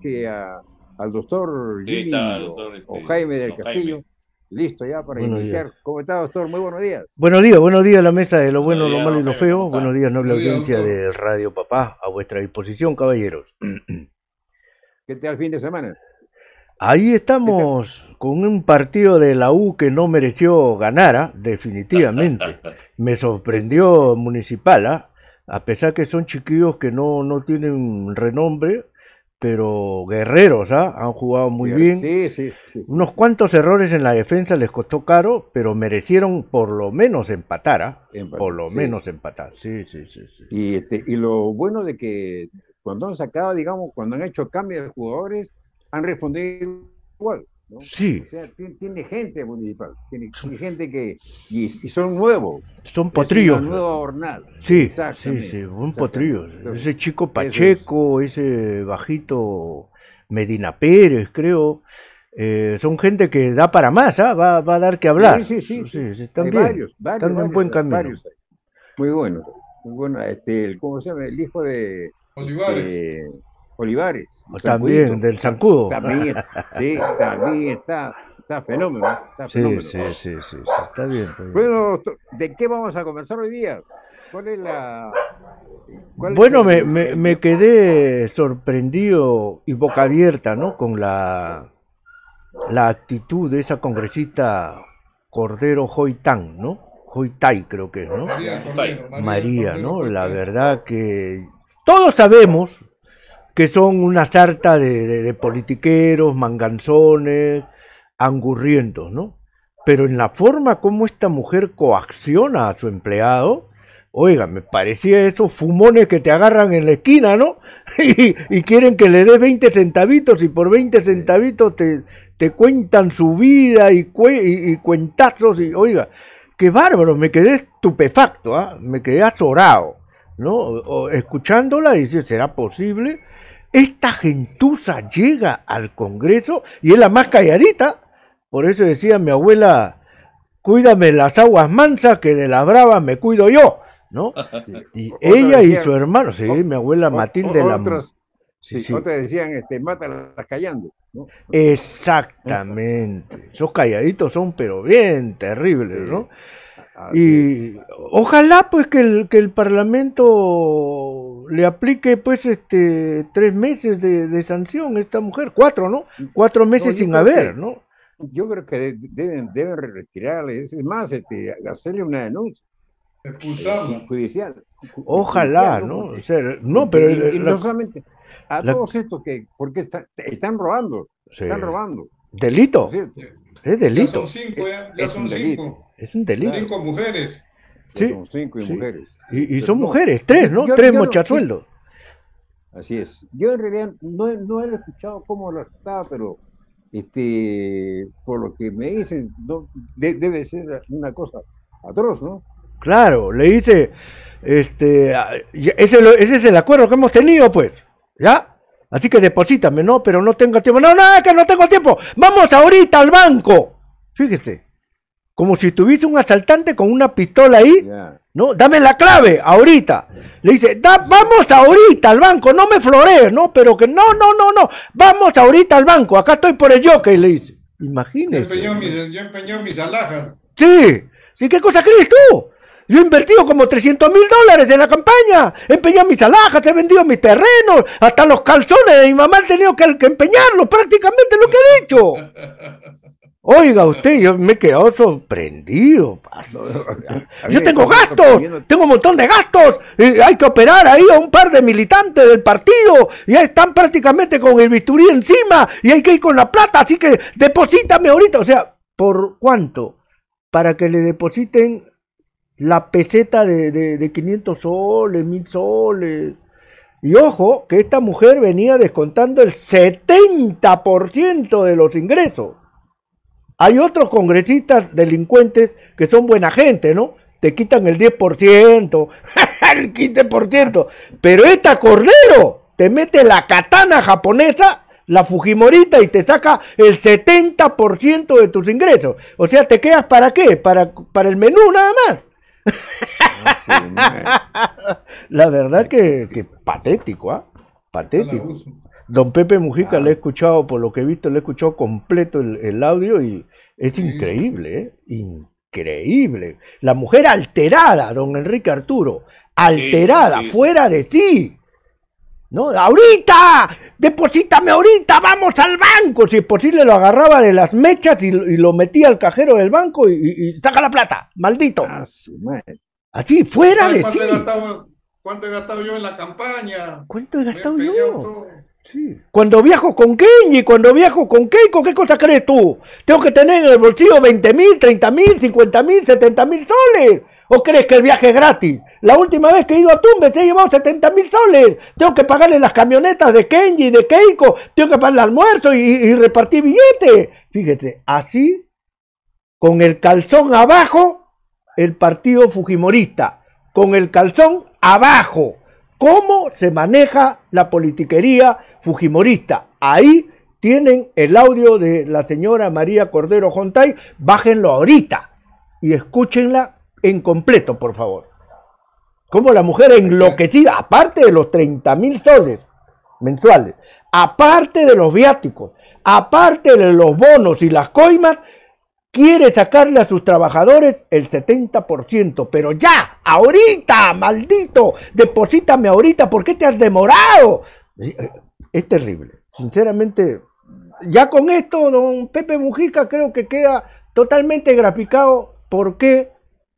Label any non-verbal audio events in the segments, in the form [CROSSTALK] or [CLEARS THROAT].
que al doctor, este, o, Jaime del Castillo. Listo ya para iniciar. ¿Cómo está, doctor? Muy buenos días. Buenos días, buenos días a la mesa de lo bueno, lo malo y lo feo. Buenos días, noble audiencia de Radio Papá. A vuestra disposición, caballeros. [CLEARS THROAT] ¿Qué tal fin de semana? Ahí estamos con un partido de la U que no mereció ganar, ¿ah? definitivamente. [LAUGHS] Me sorprendió Municipal, ¿ah? a pesar que son chiquillos que no, no tienen renombre, pero guerreros, ¿ah? han jugado muy bien. Sí, sí, Unos cuantos errores en la defensa les costó caro, pero merecieron por lo menos empatar, ¿ah? por lo menos empatar. Sí, sí, sí. Y, este, y lo bueno de que cuando han sacado, digamos, cuando han hecho cambios de jugadores, han respondido igual. Sí. O sea, tiene, gente municipal, tiene, gente que. Y, son nuevos. Son potrillos. Son nuevos Sí, sí, sí, son potrillo. Ese chico Pacheco, ese bajito Medina Pérez, creo. Eh, son gente que da para más, ¿ah? va, a dar que hablar. Sí, sí, sí. están bien, varios, varios, están en buen camino. muy bueno. Muy bueno. Este, ¿Cómo se llama? El hijo de. Olivares. Olivares. También, del Sancudo También, sí, también está, está fenómeno. sí, Sí, sí, sí, está bien. Bueno, ¿de qué vamos a conversar hoy día? ¿Cuál es la...? bueno, me, quedé sorprendido y boca abierta, ¿no? Con la, la actitud de esa congresista Cordero Joitán, ¿no? Joitay creo que es, ¿no? María, María ¿no? La verdad que todos sabemos, que son una sarta de, politiqueros, manganzones, angurrientos, ¿no? Pero en la forma como esta mujer coacciona a su empleado, oiga, me parecía esos fumones que te agarran en la esquina, ¿no? [LAUGHS] y, quieren que le des 20 centavitos y por 20 centavitos te, cuentan su vida y, y, cuentazos y, oiga, qué bárbaro, me quedé estupefacto, ¿ah? me quedé azorado, ¿no? escuchándola y dice, ¿será posible? Esta gentuza llega al Congreso y es la más calladita. Por eso decía mi abuela, cuídame las aguas mansas que de la brava me cuido yo, ¿no? [LAUGHS] Y ella y su hermano, sí, mi abuela Matilde otros, la... sí, decían, este, mátalas callando. Exactamente. Esos calladitos son, pero bien terribles, ¿no? y ojalá pues que el, el Parlamento le aplique pues este tres meses de, sanción a esta mujer, cuatro, ¿no? Cuatro meses sin haber, ¿no? Yo creo que deben, deben retirarle, es más, este, hacerle una denuncia. Eh, judicial. Ojalá, ¿no? ¿no? pero... no solamente, a todos estos que, porque están robando, están robando. Delito. es delito. Ya son cinco, es un delito. Es un delito. Cinco mujeres. Son cinco y mujeres. Y, son mujeres, tres, ¿no? tres muchachuelos. así es. Yo en realidad no, he escuchado cómo lo está, pero este, por lo que me dicen, no, debe ser una cosa atroz, ¿no? Claro, le dice, este, ese, ese es el acuerdo que hemos tenido, pues, ¿ya? Así que deposítame, no, pero no tengo tiempo. No, no, que no tengo tiempo. Vamos ahorita al banco. Fíjese, como si tuviese un asaltante con una pistola ahí. No, dame la clave ahorita. Le dice, vamos ahorita al banco, no me florees, no, pero que no, no, no, no, vamos ahorita al banco, acá estoy por el Y le dice. Imagínese. Yo empeñó mis, alhajas. Sí, sí, qué cosa crees tú. Yo he invertido como 300 mil dólares en la campaña. He empeñado mis alhajas, he vendido mis terrenos, hasta los calzones de mi mamá he tenido que, que empeñarlos, prácticamente lo que he dicho. Oiga usted, yo me he quedado sorprendido. Yo tengo gastos, tengo un montón de gastos. Y hay que operar ahí a un par de militantes del partido. Ya están prácticamente con el bisturí encima y hay que ir con la plata. Así que deposítame ahorita. O sea, ¿por cuánto? Para que le depositen la peseta de, de, 500 soles, 1000 soles. Y ojo, que esta mujer venía descontando el 70% de los ingresos. Hay otros congresistas delincuentes que son buena gente, ¿no? Te quitan el 10%, [LAUGHS] el 15%. Pero esta Cordero te mete la katana japonesa, la Fujimorita, y te saca el 70% de tus ingresos. O sea, ¿te quedas para qué? Para, para el menú nada más. Ah, La verdad que, patético, ¿ah? Patético. Don Pepe Mujica ah. le he escuchado, por lo que he visto, le he escuchado completo el, audio y es increíble, ¿eh? Increíble. La mujer alterada, don Enrique Arturo, alterada, fuera de sí. ¿no? ¡Ahorita! ¡Deposítame ahorita! ¡Vamos al banco! Si es posible, lo agarraba de las mechas y, lo metía al cajero del banco y, saca la plata, maldito. Ah, Así, fuera de sí. ¿Cuánto he gastado yo en la campaña? ¿Cuánto he gastado yo? Cuando viajo con Kenji, cuando viajo con Keiko, ¿qué cosa crees tú? Tengo que tener en el bolsillo 20 mil, 30 mil, 50 mil, 70 mil soles. ¿O crees que el viaje es gratis? La última vez que he ido a Tumbes he llevado 70 mil soles. Tengo que pagarle las camionetas de Kenji, y de Keiko, tengo que pagar almuerzo y, repartir billetes. Fíjese, así, con el calzón abajo, el partido Fujimorista. Con el calzón abajo. ¿Cómo se maneja la politiquería Fujimorista? Ahí tienen el audio de la señora María Cordero Jontay. Bájenlo ahorita y escúchenla en completo, por favor. Como la mujer enloquecida, aparte de los 30 mil soles mensuales, aparte de los viáticos, aparte de los bonos y las coimas, quiere sacarle a sus trabajadores el 70%, pero ya, ahorita, maldito, deposítame ahorita, ¿por qué te has demorado? Es terrible, sinceramente, ya con esto, don Pepe Mujica creo que queda totalmente graficado por qué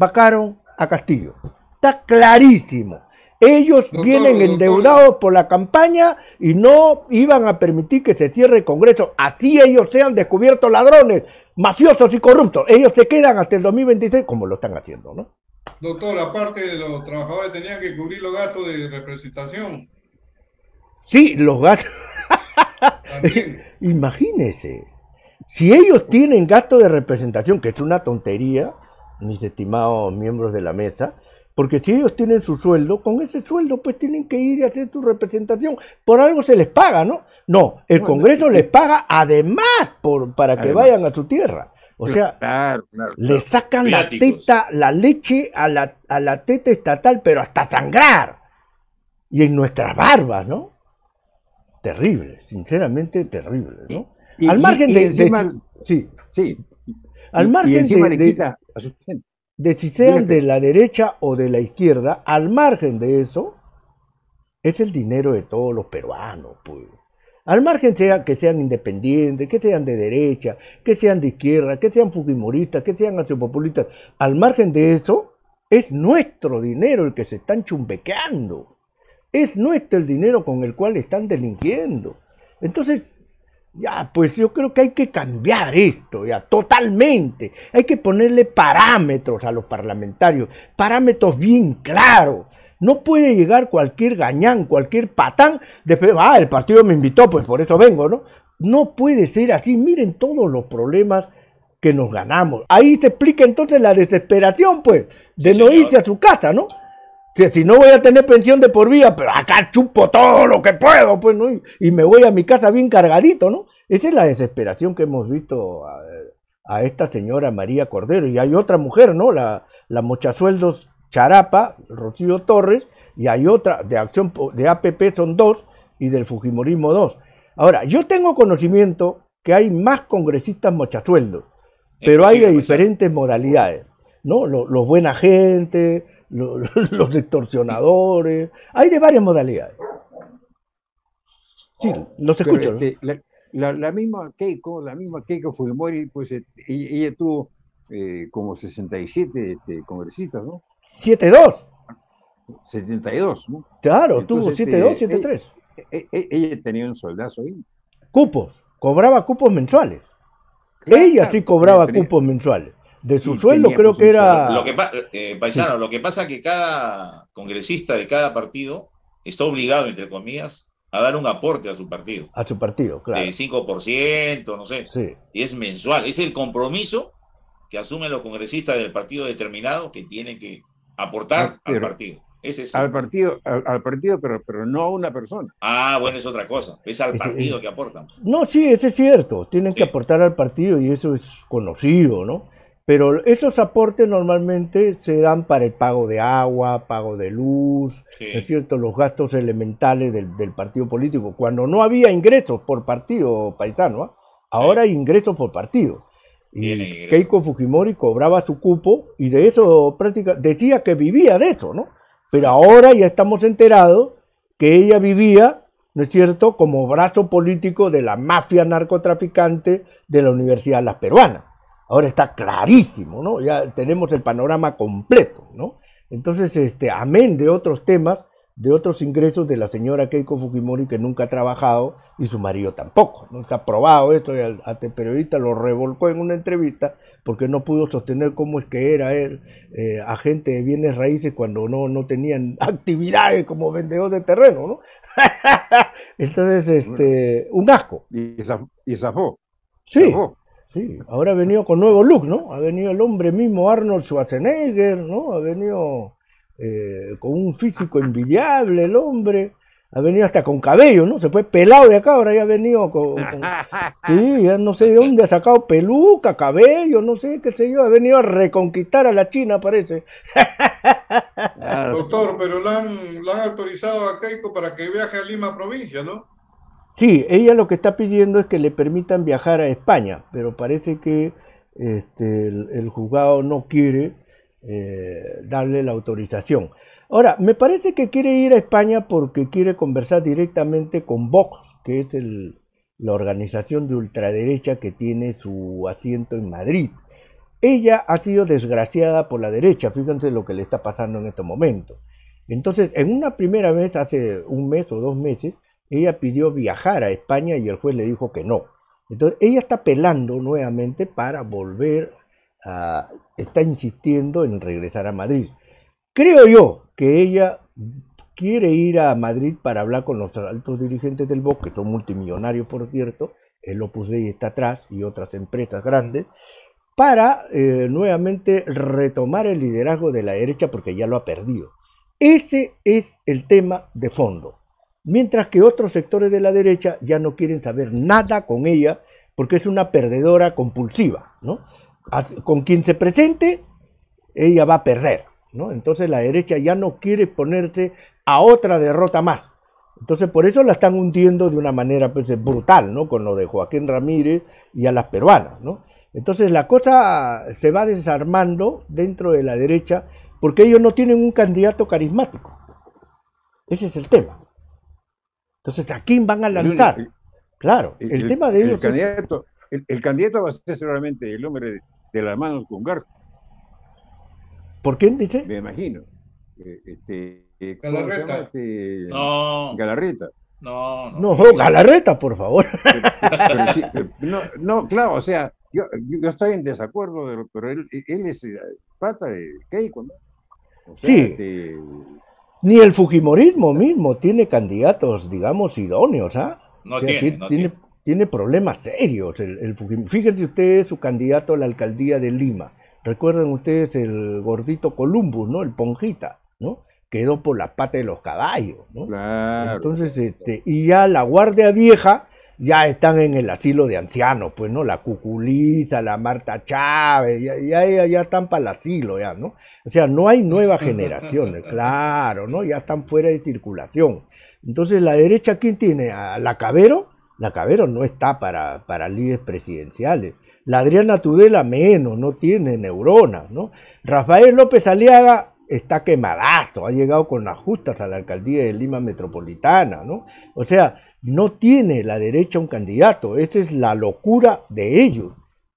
vacaron a Castillo. Está clarísimo. Ellos vienen endeudados por la campaña y no iban a permitir que se cierre el Congreso. Así ellos sean descubiertos ladrones, mafiosos y corruptos. Ellos se quedan hasta el 2026 como lo están haciendo, ¿no? Doctor, aparte de los trabajadores tenían que cubrir los gastos de representación. Sí, los gastos. [LAUGHS] Imagínense, si ellos tienen gastos de representación, que es una tontería, mis estimados miembros de la mesa, porque si ellos tienen su sueldo, con ese sueldo pues tienen que ir y hacer su representación. Por algo se les paga, ¿no? No, el Congreso les paga además por, para que vayan a su tierra. O sea, le sacan la teta, la leche a la, a la teta estatal, pero hasta sangrar. Y en nuestras barbas, ¿no? Terrible, sinceramente terrible, ¿no? al margen de, encima, Sí, sí. Al margen de, le de si sean de la derecha o de la izquierda, al margen de eso, es el dinero de todos los peruanos, pues. Al margen sea que sean independientes, que sean de derecha, que sean de izquierda, que sean fujimoristas, que sean ansiopopulistas, al margen de eso, es nuestro dinero el que se están chumbequeando. Es nuestro el dinero con el cual están delinquiendo. Entonces, ya, pues yo creo que hay que cambiar esto, ya, totalmente. Hay que ponerle parámetros a los parlamentarios, parámetros bien claros. No puede llegar cualquier gañán, cualquier patán, después, ah, el partido me invitó, pues por eso vengo, ¿no? No puede ser así. Miren todos los problemas que nos ganamos. Ahí se explica entonces la desesperación, pues, de no irse a su casa, ¿no? Si, no voy a tener pensión de por vida, pero acá chupo todo lo que puedo, pues, Y, me voy a mi casa bien cargadito, ¿no? Esa es la desesperación que hemos visto a, esta señora María Cordero. Y hay otra mujer, ¿no? La, la mochasueldos Charapa, Rocío Torres, y hay otra de acción de APP son dos y del Fujimorismo dos. Ahora, yo tengo conocimiento que hay más congresistas mochasueldos, pero hay de diferentes modalidades, ¿no? Los, los buena gente, [LAUGHS] los, extorsionadores. Hay de varias modalidades. Sí, los escucho. Este, la, misma Keiko, la misma Keiko Fujimori, pues ella, eh, ella tuvo eh, como 67 este, congresistas, ¿no? 7-2. 72, ¿no? Claro, tuvo 7-2, 7-3. Este, eh, ella, tenía un soldazo ahí. Cupos, cobraba cupos mensuales. ella sí cobraba cupos mensuales de su sueldo, creo pues que era. Lo que, eh, paisano, lo que pasa es que cada congresista de cada partido está obligado, entre comillas, a dar un aporte a su partido. A su partido, claro. De 5%, no sé. Y es mensual. Es el compromiso que asumen los congresistas del partido determinado que tienen que aportar ah, al partido. Es Al partido, al, partido pero, pero no a una persona. Ah, bueno, es otra cosa. Es al partido que aportan. No, sí, eso es cierto. Tienen que aportar al partido y eso es conocido, ¿no? Pero esos aportes normalmente se dan para el pago de agua, pago de luz, es cierto? Los gastos elementales del, partido político. Cuando no había ingresos por partido, paisano, ¿ah? ahora hay ingresos por partido. Y Keiko Fujimori cobraba su cupo y de eso práctica decía que vivía de eso, ¿no? Pero ahora ya estamos enterados que ella vivía, ¿no es cierto?, como brazo político de la mafia narcotraficante de la Universidad de Las Peruanas. Ahora está clarísimo, ¿no? Ya tenemos el panorama completo, ¿no? Entonces, este, amén de otros temas, de otros ingresos de la señora Keiko Fujimori que nunca ha trabajado y su marido tampoco. ¿no? Está probado esto y el periodista lo revolcó en una entrevista porque no pudo sostener cómo es que era él eh, agente de bienes raíces cuando no, no tenían [LAUGHS] actividades como vendedor de terreno, ¿no? [LAUGHS] Entonces, este, un asco. Y, zafó. Sí, Sí, ahora ha venido con nuevo look, ¿no? Ha venido el hombre mismo Arnold Schwarzenegger, ¿no? Ha venido eh, con un físico envidiable el hombre. Ha venido hasta con cabello, ¿no? Se fue pelado de acá, ahora ya ha venido con... [LAUGHS] Sí, ya no sé de dónde ha sacado peluca, cabello, no sé, qué sé yo. Ha venido a reconquistar a la China, parece. [LAUGHS] Doctor, pero la han, han autorizado a Keiko para que viaje a Lima provincia, ¿no? Sí, ella lo que está pidiendo es que le permitan viajar a España, pero parece que este, el, juzgado no quiere eh, darle la autorización. Ahora, me parece que quiere ir a España porque quiere conversar directamente con Vox, que es la organización de ultraderecha que tiene su asiento en Madrid. Ella ha sido desgraciada por la derecha, fíjense lo que le está pasando en este momento. Entonces, en una primera vez, hace un mes o dos meses, ella pidió viajar a España y el juez le dijo que no. Entonces, ella está apelando nuevamente para volver a... está insistiendo en regresar a Madrid. Creo yo que ella quiere ir a Madrid para hablar con los altos dirigentes del BOC, que son multimillonarios, por cierto, el Opus Dei está atrás y otras empresas grandes, para eh, nuevamente retomar el liderazgo de la derecha porque ya lo ha perdido. Ese es el tema de fondo mientras que otros sectores de la derecha ya no quieren saber nada con ella porque es una perdedora compulsiva, ¿no? Con quien se presente, ella va a perder, ¿no? Entonces la derecha ya no quiere ponerse a otra derrota más. Entonces por eso la están hundiendo de una manera pues, brutal, ¿no? Con lo de Joaquín Ramírez y a las peruanas, ¿no? Entonces la cosa se va desarmando dentro de la derecha porque ellos no tienen un candidato carismático. Ese es el tema. Entonces, ¿a quién van a lanzar? claro, el, tema de ellos el candidato, el, candidato va a ser seguramente el hombre de, la las manos con Garco. ¿Por quién dice? Me imagino. Eh, este, Galarreta. Este? no. Galarreta. No, no. No, oh, Galarreta, por favor. [LAUGHS] Eh, no, no, claro, o sea, yo, yo estoy en desacuerdo, pero él, él es eh, pata de Keiko, ¿no? sí. Este, ni el Fujimorismo mismo tiene candidatos, digamos, idóneos, ¿ah? No, tiene, tiene, problemas serios. El, Fíjense ustedes su candidato a la alcaldía de Lima. Recuerden ustedes el gordito Columbus, ¿no? El Ponjita, ¿no? Quedó por la pata de los caballos, ¿no? Claro. Entonces, este, y ya la Guardia Vieja, ya están en el asilo de ancianos, pues, ¿no? La Cuculiza, la Marta Chávez, ya, ya, ya están para el asilo, ya, ¿no? O sea, no hay nuevas [LAUGHS] generaciones, claro, ¿no? Ya están fuera de circulación. Entonces, la derecha, ¿quién tiene? ¿A la Cabero? La Cabero no está para, para líderes presidenciales. La Adriana Tudela menos, no tiene neuronas, ¿no? Rafael López Aliaga está quemadazo, ha llegado con las justas a la alcaldía de Lima Metropolitana, ¿no? O sea, no tiene la derecha un candidato, esa es la locura de ellos.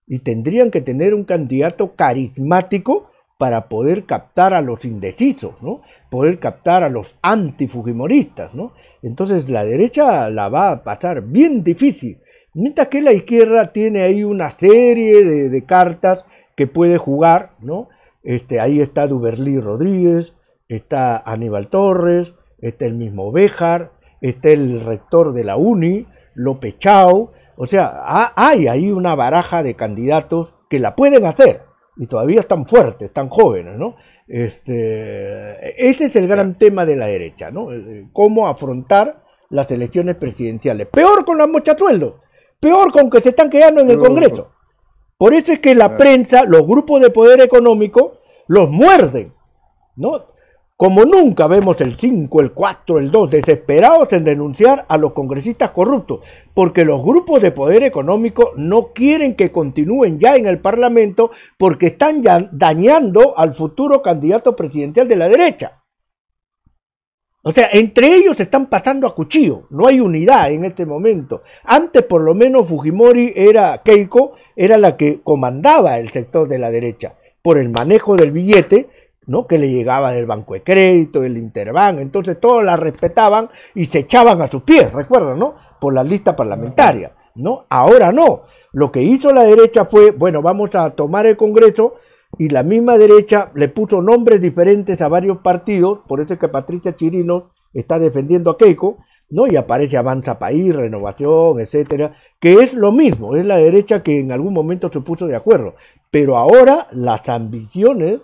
Y tendrían que tener un candidato carismático para poder captar a los indecisos, ¿no? Poder captar a los antifujimoristas, ¿no? Entonces la derecha la va a pasar bien difícil. Mientras que la izquierda tiene ahí una serie de, cartas que puede jugar, ¿no? Este, ahí está Duberlí Rodríguez, está Aníbal Torres, está el mismo Béjar, Está el rector de la UNI, López Chao, o sea, hay ahí una baraja de candidatos que la pueden hacer y todavía están fuertes, están jóvenes, ¿no? Este, ese es el gran tema de la derecha, ¿no? Eh, eh, cómo afrontar las elecciones presidenciales. Peor con las sueldos. peor con que se están quedando en el Congreso. Por eso es que la prensa, los grupos de poder económico, los muerden, ¿no? Como nunca vemos el 5, el 4, el 2, desesperados en denunciar a los congresistas corruptos, porque los grupos de poder económico no quieren que continúen ya en el Parlamento porque están ya dañando al futuro candidato presidencial de la derecha. O sea, entre ellos se están pasando a cuchillo, no hay unidad en este momento. Antes por lo menos Fujimori era Keiko, era la que comandaba el sector de la derecha por el manejo del billete ¿no? que le llegaba del banco de crédito, del Interbank, entonces todos la respetaban y se echaban a sus pies, recuerda, ¿no? Por la lista parlamentaria, ¿no? Ahora no. Lo que hizo la derecha fue, bueno, vamos a tomar el Congreso y la misma derecha le puso nombres diferentes a varios partidos, por eso es que Patricia Chirino está defendiendo a Keiko, ¿no? Y aparece Avanza País, Renovación, etcétera, que es lo mismo, es la derecha que en algún momento se puso de acuerdo, pero ahora las ambiciones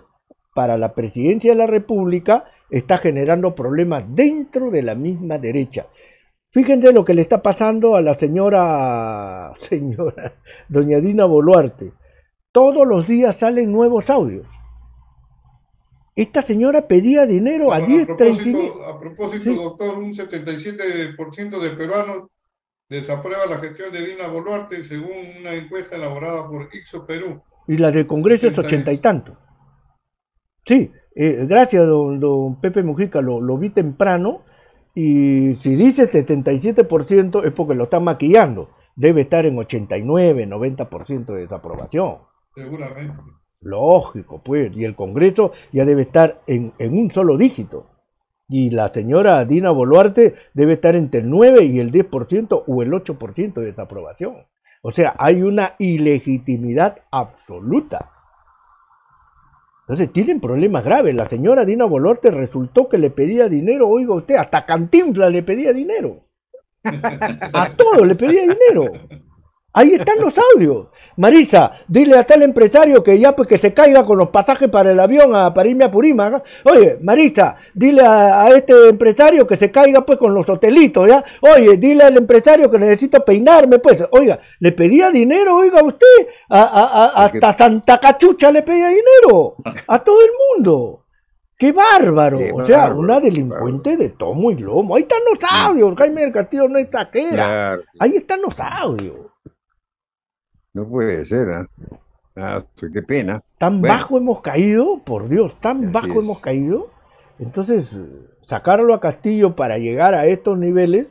para la presidencia de la República está generando problemas dentro de la misma derecha. Fíjense lo que le está pasando a la señora, [LAUGHS] señora, doña Dina Boluarte. Todos los días salen nuevos audios. Esta señora pedía dinero a 10, A propósito, a propósito doctor, un 77% de peruanos desaprueba la gestión de Dina Boluarte según una encuesta elaborada por Ixo Perú. Y la del Congreso es ochenta y tanto. Sí, eh, gracias, don, don, Pepe Mujica, lo, vi temprano. Y si dice 77% es porque lo está maquillando. Debe estar en 89, 90% de desaprobación. Seguramente. Lógico, pues. Y el Congreso ya debe estar en, en un solo dígito. Y la señora Dina Boluarte debe estar entre el 9 y el 10% o el 8% de desaprobación. O sea, hay una ilegitimidad absoluta. Entonces tienen problemas graves. La señora Dina Bolorte resultó que le pedía dinero, oiga usted, hasta Cantinfla le pedía dinero. [LAUGHS] A todo le pedía dinero. Ahí están los audios. Marisa, dile a tal empresario que ya pues que se caiga con los pasajes para el avión a París y a Oye, Marisa, dile a, este empresario que se caiga pues con los hotelitos, ¿ya? Oye, dile al empresario que necesito peinarme, pues. Oiga, le pedía dinero, oiga usted, a, hasta Santa Cachucha le pedía dinero, a todo el mundo. ¡Qué bárbaro! o sea, una delincuente de tomo y lomo. Ahí están los audios, Jaime del Castillo no es saquera, Ahí están los audios. No puede ser, ¿eh? ah, qué pena. Tan bajo hemos caído, por Dios, tan bajo hemos caído. Entonces, sacarlo a Castillo para llegar a estos niveles,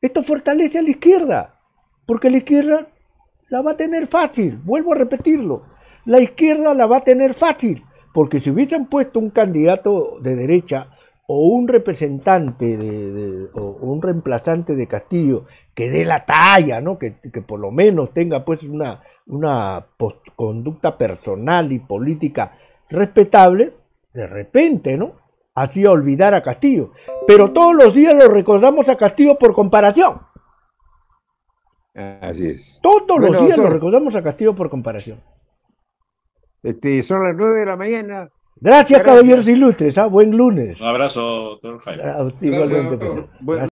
esto fortalece a la izquierda, porque la izquierda la va a tener fácil, vuelvo a repetirlo, la izquierda la va a tener fácil, porque si hubiesen puesto un candidato de derecha o un representante de, o un reemplazante de Castillo que dé la talla, ¿no? que, por lo menos tenga pues una, una conducta personal y política respetable, de repente, ¿no? Hacía olvidar a Castillo. Pero todos los días lo recordamos a Castillo por comparación. Así es. Todos los días lo recordamos a Castillo por comparación. Este, son las 9 de la mañana. Gracias, Gracias. caballeros ilustres. ¿ah? Buen lunes. Un abrazo, doctor Jaime. Ah, igualmente, Gracias,